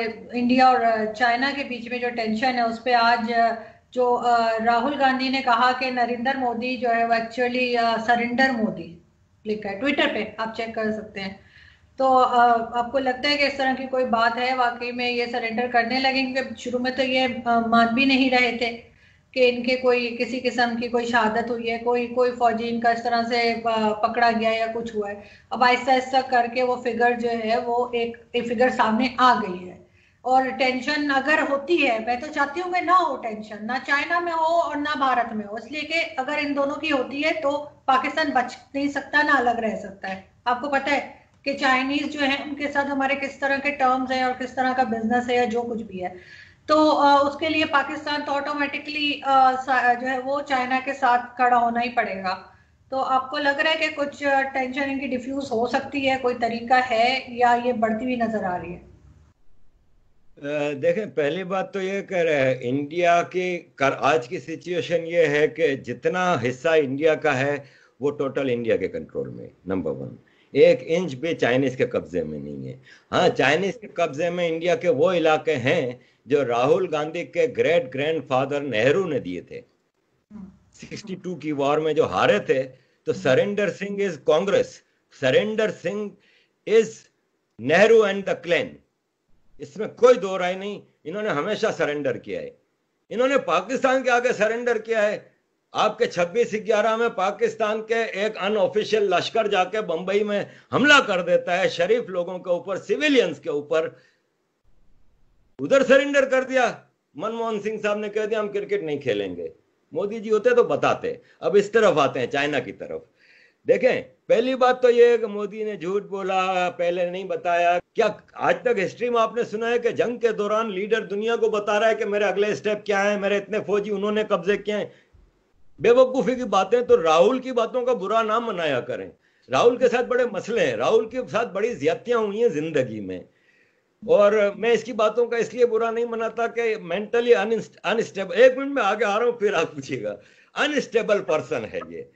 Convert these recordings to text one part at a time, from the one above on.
India और China के बीच में जो टेंशन है उस पर आज जो राहुल गांधी ने कहा कि नरेंद्र मोदी जो है वो एक्चुअली सरेंडर मोदी लिखा है ट्विटर पे आप चेक कर सकते हैं तो आपको लगता है कि इस तरह की कोई बात है वाकई में ये सरेंडर करने लगे क्योंकि शुरू में तो ये मान भी नहीं रहे थे कि इनके कोई किसी किस्म की कोई शहादत हुई है कोई कोई फौजी इनका इस तरह से पकड़ा गया या कुछ हुआ है अब ऐसा आहिस्ता करके वो फिगर जो है वो एक, एक फिगर सामने आ गई है और टेंशन अगर होती है मैं तो चाहती हूँ कि ना हो टेंशन ना चाइना में हो और ना भारत में हो इसलिए कि अगर इन दोनों की होती है तो पाकिस्तान बच नहीं सकता ना अलग रह सकता है आपको पता है कि चाइनीज जो है उनके साथ हमारे किस तरह के टर्म्स हैं और किस तरह का बिजनेस है या जो कुछ भी है तो आ, उसके लिए पाकिस्तान तो ऑटोमेटिकली जो है वो चाइना के साथ खड़ा होना ही पड़ेगा तो आपको लग रहा है कि कुछ टेंशन इनकी डिफ्यूज हो सकती है कोई तरीका है या ये बढ़ती हुई नजर आ रही है देखें पहली बात तो ये कह रहे हैं इंडिया के कर आज की सिचुएशन ये है कि जितना हिस्सा इंडिया का है वो टोटल इंडिया के कंट्रोल में नंबर वन एक इंच भी चाइनीज के कब्जे में नहीं है हाँ चाइनीज के कब्जे में इंडिया के वो इलाके हैं जो राहुल गांधी के ग्रेट ग्रैंड फादर नेहरू ने दिए थे 62 की वॉर में जो हारे थे तो surrender Singh is Congress surrender Singh is Nehru and the clan इसमें कोई दो राय नहीं इन्होंने हमेशा सरेंडर किया है इन्होंने पाकिस्तान के आगे सरेंडर किया है आपके छब्बीस ग्यारह में पाकिस्तान के एक अनऑफिशियल लश्कर जाके बंबई में हमला कर देता है शरीफ लोगों के ऊपर सिविलियंस के ऊपर उधर सरेंडर कर दिया मनमोहन सिंह साहब ने कह दिया हम क्रिकेट नहीं खेलेंगे मोदी जी होते तो बताते अब इस तरफ आते हैं चाइना की तरफ देखें पहली बात तो ये कि मोदी ने झूठ बोला पहले नहीं बताया क्या आज तक हिस्ट्री में आपने सुना है कि जंग के दौरान लीडर दुनिया को बता रहा है कि मेरे अगले स्टेप क्या है मेरे इतने फौजी उन्होंने कब्जे किए हैं बेवकूफ़ी की बातें तो राहुल की बातों का बुरा नाम मनाया करें राहुल के साथ बड़े मसले हैं राहुल के साथ बड़ी ज्यादतियां हुई हैं जिंदगी में और मैं इसकी बातों का इसलिए बुरा नहीं मनाता कि मेंटली अनस्टेबल एक मिनट में आगे आ रहा हूं फिर आप पूछिएगा अनस्टेबल पर्सन है ये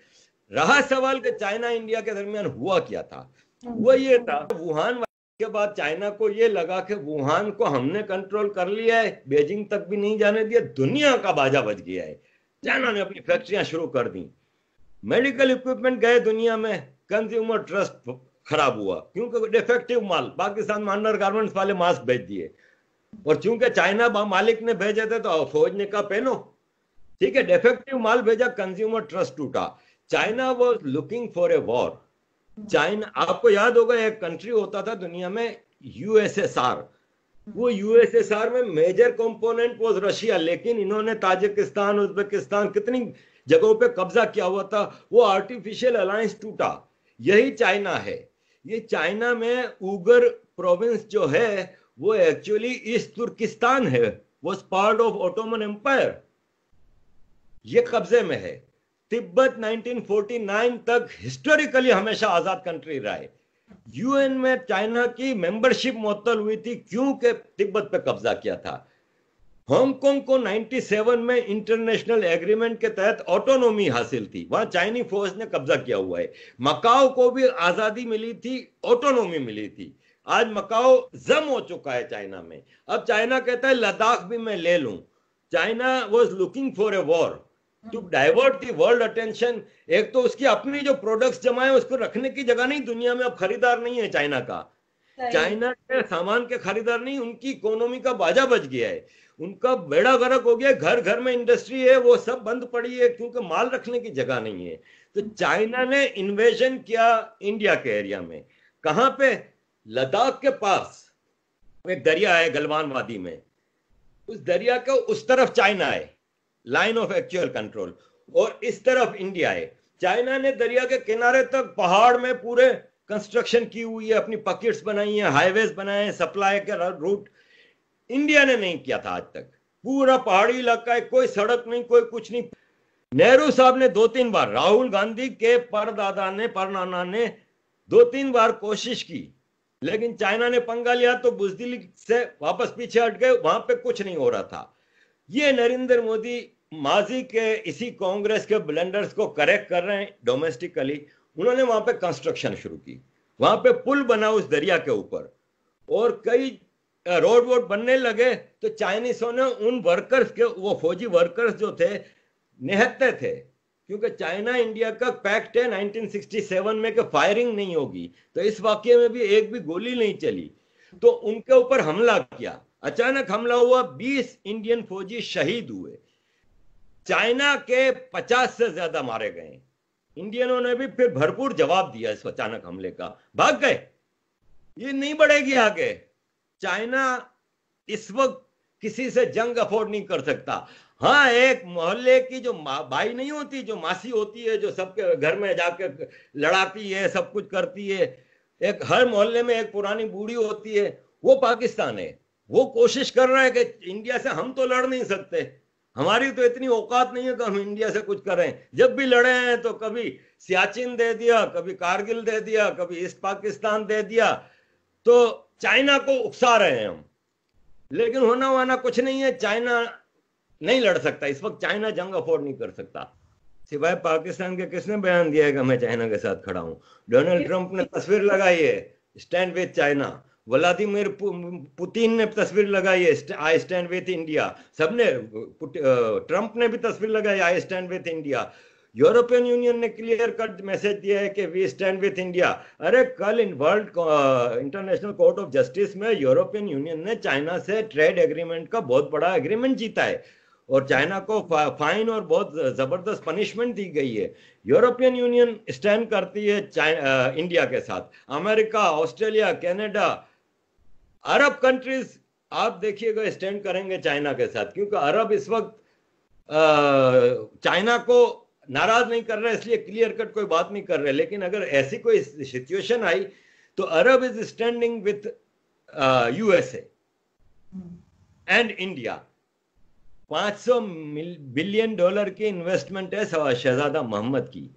रहा सवाल कि चाइना इंडिया के दरमियान हुआ क्या था हुआ ये था वुहान के बाद चाइना को ये लगा कि वुहान को हमने कंट्रोल कर लिया है बेजिंग तक भी नहीं जाने दिया दुनिया का बाजा बज गया है चाइना ने अपनी फैक्ट्रियां शुरू कर दी मेडिकल इक्विपमेंट गए दुनिया में कंज्यूमर ट्रस्ट खराब हुआ क्योंकि डिफेक्टिव माल पाकिस्तान में अंडर गार्मेंट्स वाले मास्क भेज दिए और चूंकि चाइना मालिक ने भेजे थे तो फौज ने कहा पहनो ठीक है डिफेक्टिव माल भेजा कंज्यूमर ट्रस्ट टूटा China was looking for a war China आपको याद होगा एक कंट्री होता था दुनिया में यूएसएसआर वो यूएसएसआर में मेजर कंपोनेंट वॉज रशिया लेकिन इन्होंने ताजिकिस्तान उज्बेकिस्तान कितनी जगहों पे कब्जा किया हुआ था वो आर्टिफिशियल अलायंस टूटा यही चाइना है ये चाइना में उगर प्रोविंस जो है वो एक्चुअली ईस्ट तुर्किस्तान है was part of Ottoman Empire ये कब्जे में है तिब्बत 1949 तक हिस्टोरिकली हमेशा आज़ाद कंट्री रहा है यूएन में चाइना की मेंबरशिप मुअत्तल हुई थी क्योंकि तिब्बत पे कब्जा किया था हांगकांग को 97 में इंटरनेशनल एग्रीमेंट के तहत ऑटोनोमी हासिल थी वहां चाइनी फोर्स ने कब्जा किया हुआ है मकाओ को भी आजादी मिली थी ऑटोनोमी मिली थी आज मकाओ जम हो चुका है चाइना में अब चाइना कहता है लद्दाख भी मैं ले लू China was looking for a war to divert the world attention एक तो उसकी अपनी जो प्रोडक्ट्स जमा है उसको रखने की जगह नहीं दुनिया में अब खरीदार नहीं है चाइना का चाइना के सामान के खरीदार नहीं उनकी इकोनॉमी का बाजा बच गया है उनका बेड़ा गर्क हो गया घर घर में इंडस्ट्री है वो सब बंद पड़ी है क्योंकि माल रखने की जगह नहीं है तो चाइना ने इन्वेजन किया इंडिया के एरिया में कहां पे लद्दाख के पास एक दरिया है गलवान वादी में उस दरिया के उस तरफ चाइना है लाइन ऑफ एक्चुअल कंट्रोल और इस तरफ इंडिया है चाइना ने दरिया के किनारे तक पहाड़ में पूरे कंस्ट्रक्शन की हुई है अपनी पॉकेट्स बनाई है हाईवेज बनाए हैं सप्लाई के रूट इंडिया ने नहीं किया था आज तक पूरा पहाड़ी इलाका है कोई सड़क नहीं कोई कुछ नहीं नेहरू साहब ने दो तीन बार राहुल गांधी के परदादा ने परनाना ने दो तीन बार कोशिश की लेकिन चाइना ने पंगा लिया तो बुजदिल से वापस पीछे हट गए वहां पे कुछ नहीं हो रहा था ये नरेंद्र मोदी माजी के इसी कांग्रेस के ब्लेंडर्स को करेक्ट कर रहे हैं डोमेस्टिकली उन्होंने वहां पे कंस्ट्रक्शन शुरू की वहां पे पुल बना उस दरिया के ऊपर और कई रोड वोड बनने लगे तो चाइनीसों ने उन वर्कर्स के वो फौजी वर्कर्स जो थे निहत्ते थे क्योंकि चाइना इंडिया का पैक्ट है 1967 में कि फायरिंग नहीं होगी तो इस वाक्य में भी एक भी गोली नहीं चली तो उनके ऊपर हमला किया अचानक हमला हुआ 20 इंडियन फौजी शहीद हुए चाइना के 50 से ज्यादा मारे गए इंडियनों ने भी फिर भरपूर जवाब दिया इस अचानक हमले का भाग गए ये नहीं बढ़ेगी आगे चाइना इस वक्त किसी से जंग अफोर्ड नहीं कर सकता हाँ एक मोहल्ले की जो भाई नहीं होती जो मासी होती है जो सबके घर में जाके लड़ाती है सब कुछ करती है एक हर मोहल्ले में एक पुरानी बूढ़ी होती है वो पाकिस्तान है वो कोशिश कर रहे हैं कि इंडिया से हम तो लड़ नहीं सकते हमारी तो इतनी औकात नहीं है कि हम इंडिया से कुछ करें जब भी लड़े हैं तो कभी सियाचिन दे दिया कभी कारगिल दे दिया कभी ईस्ट पाकिस्तान दे दिया तो चाइना को उकसा रहे हैं हम लेकिन होना वाना कुछ नहीं है चाइना नहीं लड़ सकता इस वक्त चाइना जंग अफोर्ड नहीं कर सकता सिवाय पाकिस्तान के किसने बयान दिया है कि मैं चाइना के साथ खड़ा हूं डोनाल्ड ट्रंप ने तस्वीर लगाई है stand with China Vladimir Putin ने तस्वीर लगाई है आई स्टैंड विथ इंडिया सबने ट्रंप ने भी तस्वीर लगाई I stand with India European Union ने क्लियर कट मैसेज दिया है कि वी स्टैंड विथ इंडिया अरे कल in world international court of justice में यूरोपियन यूनियन ने चाइना से ट्रेड एग्रीमेंट का बहुत बड़ा एग्रीमेंट जीता है और चाइना को फाइन और बहुत जबरदस्त पनिशमेंट दी गई है यूरोपियन यूनियन स्टैंड करती है आ, इंडिया uh, के साथ America Australia Canada Arab countries आप देखिएगा स्टैंड करेंगे चाइना के साथ क्योंकि अरब इस वक्त चाइना को नाराज नहीं कर रहा इसलिए क्लियर कट कोई बात नहीं कर रहे लेकिन अगर ऐसी कोई सिचुएशन आई तो Arab is standing with USA and India 500 billion dollar की इन्वेस्टमेंट है शहजादा मोहम्मद की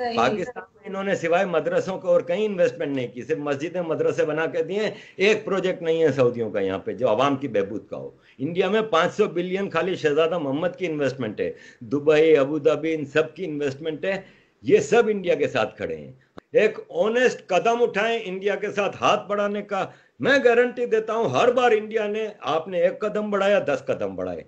पाकिस्तान में इन्होंने सिवाय मदरसों को और कहीं इन्वेस्टमेंट नहीं की सिर्फ मस्जिदें मदरसे बना के दिए एक प्रोजेक्ट नहीं है सऊदियों का यहाँ पे जो आवाम की बहबूद का हो इंडिया में 500 बिलियन खाली शहजादा मोहम्मद की इन्वेस्टमेंट है दुबई अबूधाबी इन सब की इन्वेस्टमेंट है ये सब इंडिया के साथ खड़े हैं एक ऑनेस्ट कदम उठाए इंडिया के साथ हाथ बढ़ाने का मैं गारंटी देता हूं हर बार इंडिया ने आपने एक कदम बढ़ाया दस कदम बढ़ाए